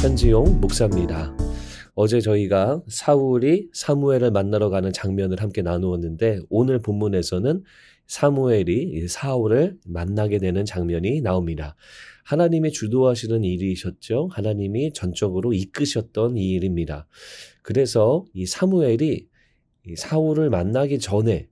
현지용 목사입니다. 어제 저희가 사울이 사무엘을 만나러 가는 장면을 함께 나누었는데 오늘 본문에서는 사무엘이 사울을 만나게 되는 장면이 나옵니다. 하나님이 주도하시는 일이셨죠. 하나님이 전적으로 이끄셨던 이 일입니다. 그래서 이 사무엘이 사울을 만나기 전에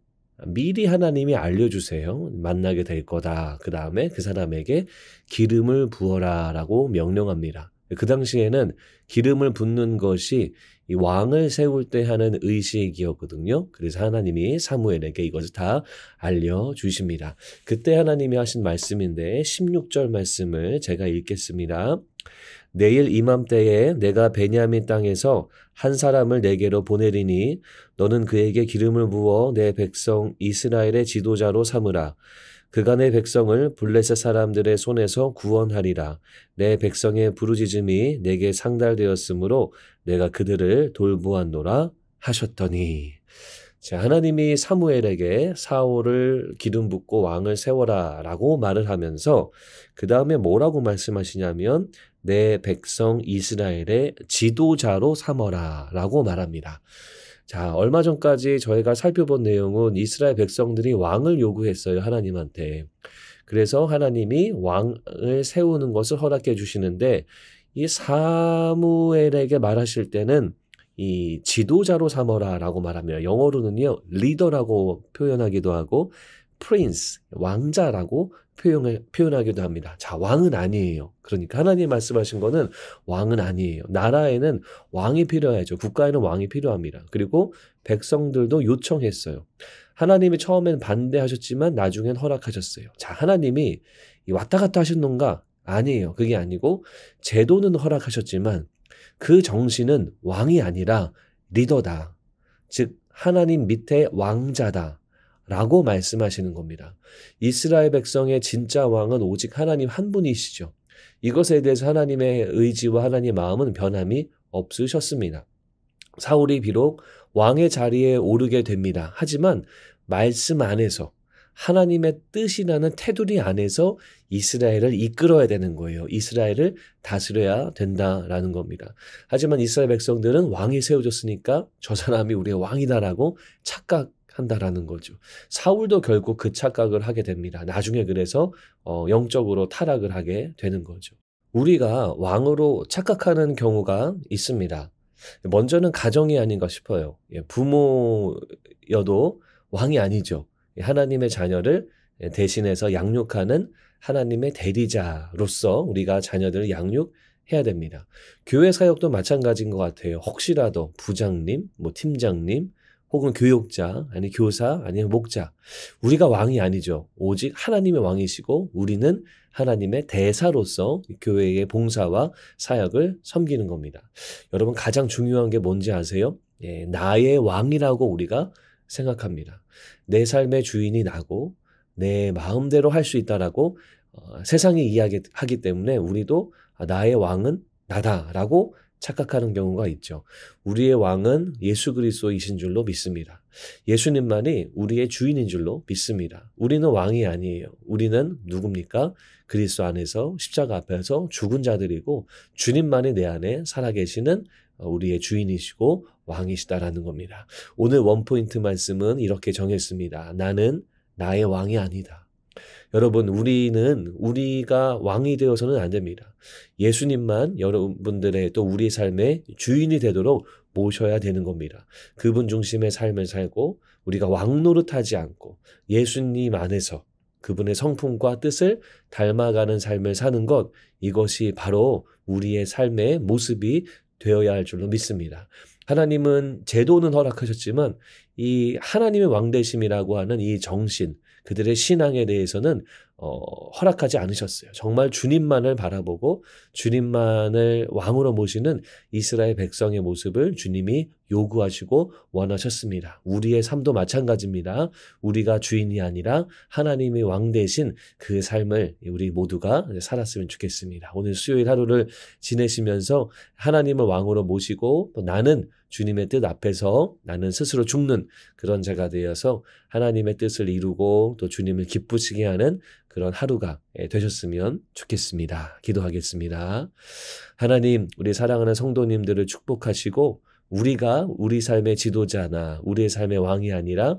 미리 하나님이 알려주세요. 만나게 될 거다. 그 다음에 그 사람에게 기름을 부어라 라고 명령합니다. 그 당시에는 기름을 붓는 것이 이 왕을 세울 때 하는 의식이었거든요. 그래서 하나님이 사무엘에게 이것을 다 알려주십니다. 그때 하나님이 하신 말씀인데 16절 말씀을 제가 읽겠습니다. 내일 이맘때에 내가 베냐민 땅에서 한 사람을 내게로 보내리니 너는 그에게 기름을 부어 내 백성 이스라엘의 지도자로 삼으라. 그간의 백성을 블레셋 사람들의 손에서 구원하리라. 내 백성의 부르짖음이 내게 상달되었으므로 내가 그들을 돌보았노라 하셨더니 자, 하나님이 사무엘에게 사울을 기름 붓고 왕을 세워라 라고 말을 하면서 그 다음에 뭐라고 말씀하시냐면 내 백성 이스라엘의 지도자로 삼어라 라고 말합니다. 자, 얼마 전까지 저희가 살펴본 내용은 이스라엘 백성들이 왕을 요구했어요, 하나님한테. 그래서 하나님이 왕을 세우는 것을 허락해 주시는데 이 사무엘에게 말하실 때는 이 지도자로 삼어라라고 말하며 영어로는요 리더라고 표현하기도 하고 prince, 왕자라고 표현을, 표현하기도 합니다. 자, 왕은 아니에요. 그러니까 하나님 말씀하신 거는 왕은 아니에요. 나라에는 왕이 필요하죠. 국가에는 왕이 필요합니다. 그리고 백성들도 요청했어요. 하나님이 처음엔 반대하셨지만 나중엔 허락하셨어요. 자, 하나님이 왔다 갔다 하셨는가? 아니에요. 그게 아니고 제도는 허락하셨지만 그 정신은 왕이 아니라 리더다. 즉 하나님 밑에 왕자다. 라고 말씀하시는 겁니다. 이스라엘 백성의 진짜 왕은 오직 하나님 한 분이시죠. 이것에 대해서 하나님의 의지와 하나님의 마음은 변함이 없으셨습니다. 사울이 비록 왕의 자리에 오르게 됩니다. 하지만 말씀 안에서 하나님의 뜻이라는 테두리 안에서 이스라엘을 이끌어야 되는 거예요. 이스라엘을 다스려야 된다라는 겁니다. 하지만 이스라엘 백성들은 왕이 세워졌으니까 저 사람이 우리의 왕이다라고 착각 한다라는 거죠. 사울도 결국 그 착각을 하게 됩니다. 나중에 그래서 어, 영적으로 타락을 하게 되는 거죠. 우리가 왕으로 착각하는 경우가 있습니다. 먼저는 가정이 아닌가 싶어요. 예, 부모여도 왕이 아니죠. 예, 하나님의 자녀를 대신해서 양육하는 하나님의 대리자로서 우리가 자녀들을 양육해야 됩니다. 교회 사역도 마찬가지인 것 같아요. 혹시라도 부장님, 뭐 팀장님, 혹은 교육자, 아니 교사, 아니면 목자. 우리가 왕이 아니죠. 오직 하나님의 왕이시고 우리는 하나님의 대사로서 교회의 봉사와 사역을 섬기는 겁니다. 여러분 가장 중요한 게 뭔지 아세요? 예, 나의 왕이라고 우리가 생각합니다. 내 삶의 주인이 나고 내 마음대로 할 수 있다라고 어, 세상이 이야기하기 때문에 우리도 아, 나의 왕은 나다라고 착각하는 경우가 있죠. 우리의 왕은 예수 그리스도이신 줄로 믿습니다. 예수님만이 우리의 주인인 줄로 믿습니다. 우리는 왕이 아니에요. 우리는 누굽니까? 그리스도 안에서 십자가 앞에서 죽은 자들이고 주님만이 내 안에 살아계시는 어, 우리의 주인이시고 왕이시다라는 겁니다. 오늘 원포인트 말씀은 이렇게 정했습니다. 나는 나의 왕이 아니다. 여러분, 우리는 우리가 왕이 되어서는 안 됩니다. 예수님만 여러분들의 또 우리 삶의 주인이 되도록 모셔야 되는 겁니다. 그분 중심의 삶을 살고 우리가 왕노릇하지 않고 예수님 안에서 그분의 성품과 뜻을 닮아가는 삶을 사는 것 이것이 바로 우리의 삶의 모습이 되어야 할 줄로 믿습니다. 하나님은 제도는 허락하셨지만 이 하나님의 왕대심이라고 하는 이 정신, 그들의 신앙에 대해서는 어, 허락하지 않으셨어요. 정말 주님만을 바라보고 주님만을 왕으로 모시는 이스라엘 백성의 모습을 주님이 요구하시고 원하셨습니다. 우리의 삶도 마찬가지입니다. 우리가 주인이 아니라 하나님의 왕 대신 그 삶을 우리 모두가 살았으면 좋겠습니다. 오늘 수요일 하루를 지내시면서 하나님을 왕으로 모시고 또 나는 주님의 뜻 앞에서 나는 스스로 죽는 그런 자가 되어서 하나님의 뜻을 이루고 또 주님을 기쁘시게 하는 그런 하루가 예, 되셨으면 좋겠습니다. 기도하겠습니다. 하나님, 우리 사랑하는 성도님들을 축복하시고 우리가 우리 삶의 지도자나 우리의 삶의 왕이 아니라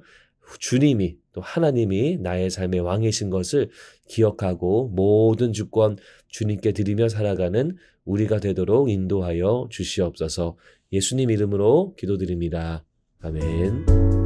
주님이 또 하나님이 나의 삶의 왕이신 것을 기억하고 모든 주권 주님께 드리며 살아가는 우리가 되도록 인도하여 주시옵소서 예수님 이름으로 기도드립니다. 아멘.